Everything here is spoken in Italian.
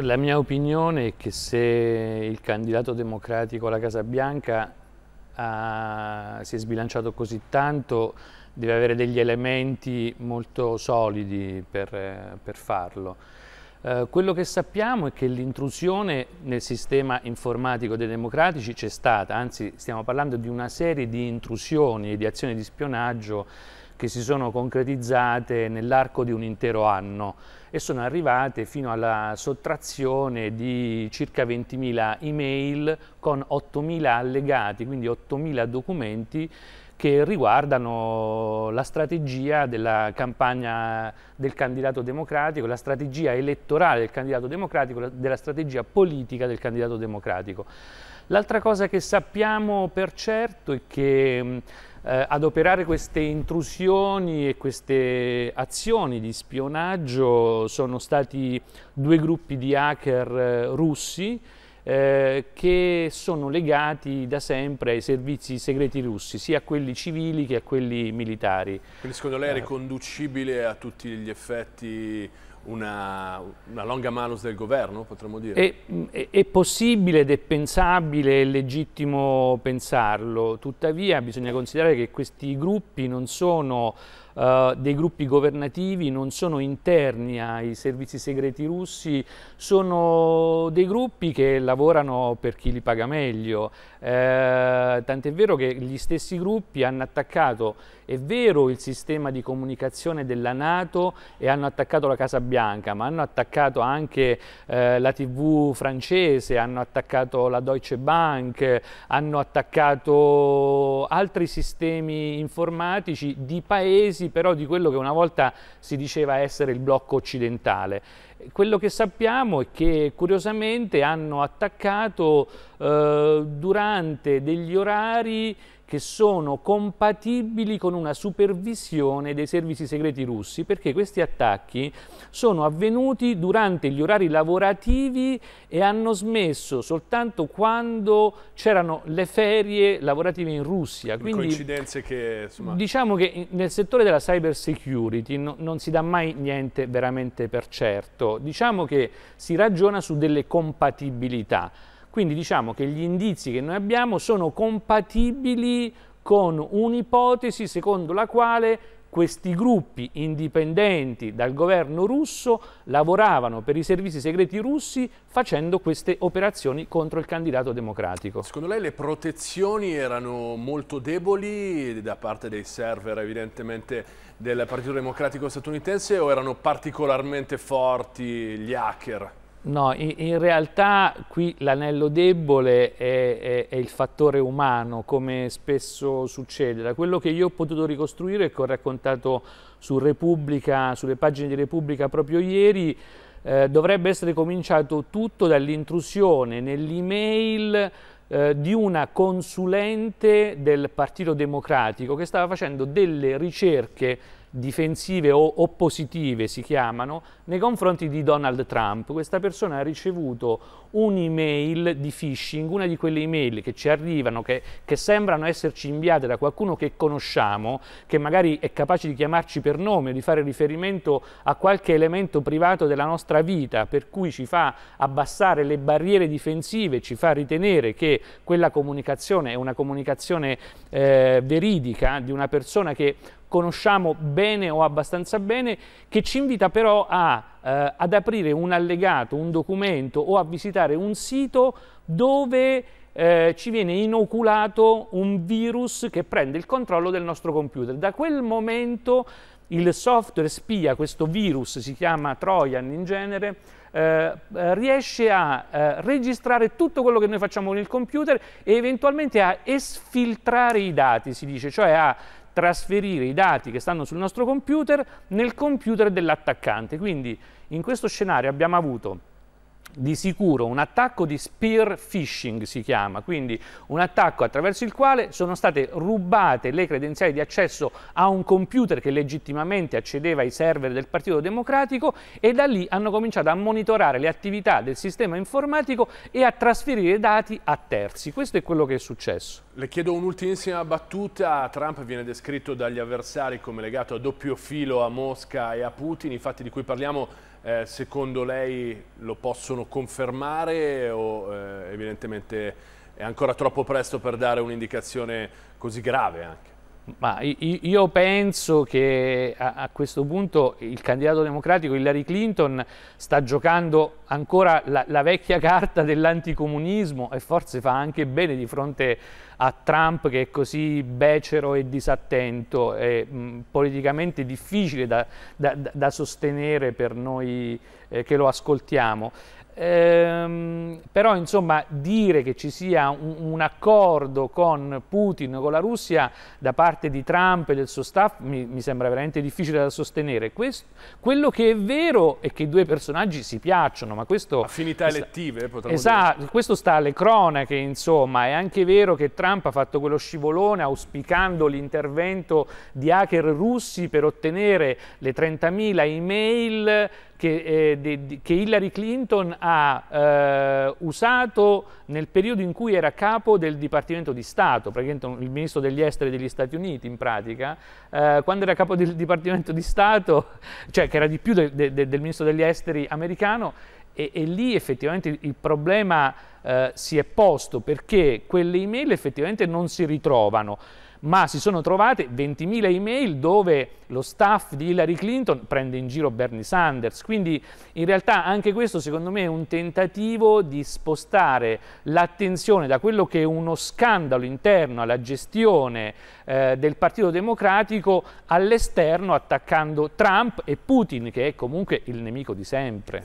La mia opinione è che se il candidato democratico alla Casa Bianca ha, ah, si è sbilanciato così tanto deve avere degli elementi molto solidi per, per farlo. Eh, quello che sappiamo è che l'intrusione nel sistema informatico dei democratici c'è stata, anzi stiamo parlando di una serie di intrusioni e di azioni di spionaggio che si sono concretizzate nell'arco di un intero anno e sono arrivate fino alla sottrazione di circa 20.000 email con 8.000 allegati, quindi 8.000 documenti che riguardano la strategia della campagna del candidato democratico, la strategia elettorale del candidato democratico, della strategia politica del candidato democratico. L'altra cosa che sappiamo per certo è che mm, eh, ad operare queste intrusioni e queste azioni di spionaggio sono stati due gruppi di hacker eh, russi eh, che sono legati da sempre ai servizi segreti russi, sia a quelli civili che a quelli militari. Quindi secondo lei è eh. riconducibile a tutti gli effetti una, una longa malus del governo, potremmo dire? È, è, è, possibile ed è pensabile, è legittimo pensarlo, tuttavia bisogna considerare che questi gruppi non sono eh, dei gruppi governativi, non sono interni ai servizi segreti russi, sono dei gruppi che lavorano per chi li paga meglio. Eh, tant'è vero che gli stessi gruppi hanno attaccato, è vero, il sistema di comunicazione della Nato e hanno attaccato la Casa Bianca, ma hanno attaccato anche eh, la TV francese, hanno attaccato la Deutsche Bank, hanno attaccato altri sistemi informatici di paesi crisi però di quello che una volta si diceva essere il blocco occidentale. Quello che sappiamo è che curiosamente hanno attaccato eh, durante degli orari che sono compatibili con una supervisione dei servizi segreti russi, perché questi attacchi sono avvenuti durante gli orari lavorativi e hanno smesso soltanto quando c'erano le ferie lavorative in Russia. Quindi, coincidenze che... Insomma... Diciamo che nel settore della cyber security no, non si dà mai niente veramente per certo, diciamo che si ragiona su delle compatibilità. Quindi diciamo che gli indizi che noi abbiamo sono compatibili con un'ipotesi secondo la quale questi gruppi indipendenti dal governo russo lavoravano per i servizi segreti russi facendo queste operazioni contro il candidato democratico. Secondo lei le protezioni erano molto deboli da parte dei server evidentemente del Partito Democratico statunitense o erano particolarmente forti gli hacker? No, in, in realtà qui l'anello debole è, è, è, il fattore umano, come spesso succede. Da quello che io ho potuto ricostruire e che ho raccontato su Repubblica, sulle pagine di Repubblica proprio ieri, eh, dovrebbe essere cominciato tutto dall'intrusione nell'email eh, di una consulente del Partito Democratico che stava facendo delle ricerche difensive o oppositive si chiamano, nei confronti di Donald Trump. Questa persona ha ricevuto un'email di phishing, una di quelle email che ci arrivano, che, che, sembrano esserci inviate da qualcuno che conosciamo, che magari è capace di chiamarci per nome o di fare riferimento a qualche elemento privato della nostra vita, per cui ci fa abbassare le barriere difensive, ci fa ritenere che quella comunicazione è una comunicazione eh, veridica di una persona che conosciamo bene o abbastanza bene, che ci invita però a, eh, ad aprire un allegato, un documento o a visitare un sito dove eh, ci viene inoculato un virus che prende il controllo del nostro computer. Da quel momento il software spia, questo virus si chiama Trojan in genere, eh, riesce a eh, registrare tutto quello che noi facciamo con il computer e eventualmente a esfiltrare i dati, si dice, cioè a trasferire i dati che stanno sul nostro computer nel computer dell'attaccante. Quindi in questo scenario abbiamo avuto di sicuro un attacco di spear phishing si chiama, quindi un attacco attraverso il quale sono state rubate le credenziali di accesso a un computer che legittimamente accedeva ai server del Partito Democratico e da lì hanno cominciato a monitorare le attività del sistema informatico e a trasferire dati a terzi. Questo è quello che è successo. Le chiedo un'ultimissima battuta. Trump viene descritto dagli avversari come legato a doppio filo a Mosca e a Putin. I fatti di cui parliamo, eh, secondo lei, lo possono confermare o eh, evidentemente è ancora troppo presto per dare un'indicazione così grave anche? Ma io penso che a questo punto il candidato democratico Hillary Clinton sta giocando ancora la, la vecchia carta dell'anticomunismo e forse fa anche bene di fronte a Trump che è così becero e disattento è politicamente difficile da, da, da, sostenere per noi eh, che lo ascoltiamo. Ehm, però insomma dire che ci sia un, un, accordo con Putin, con la Russia da parte di Trump e del suo staff mi, mi sembra veramente difficile da sostenere. Questo, quello che è vero è che i due personaggi si piacciono, ma questo... Affinità elettive, eh, potremmo esatto, dire. questo sta alle cronache, insomma, è anche vero che Trump ha fatto quello scivolone auspicando l'intervento di hacker russi per ottenere le 30.000 email che, eh, di, di, che Hillary Clinton ha eh, usato nel periodo in cui era capo del Dipartimento di Stato, praticamente il ministro degli esteri degli Stati Uniti in pratica, eh, quando era capo del Dipartimento di Stato, cioè che era di più de, de, de, del ministro degli esteri americano, e, e, lì effettivamente il, il problema eh, si è posto perché quelle email effettivamente non si ritrovano ma si sono trovate 20.000 email dove lo staff di Hillary Clinton prende in giro Bernie Sanders. Quindi in realtà anche questo secondo me è un tentativo di spostare l'attenzione da quello che è uno scandalo interno alla gestione eh, del Partito Democratico all'esterno attaccando Trump e Putin che è comunque il nemico di sempre.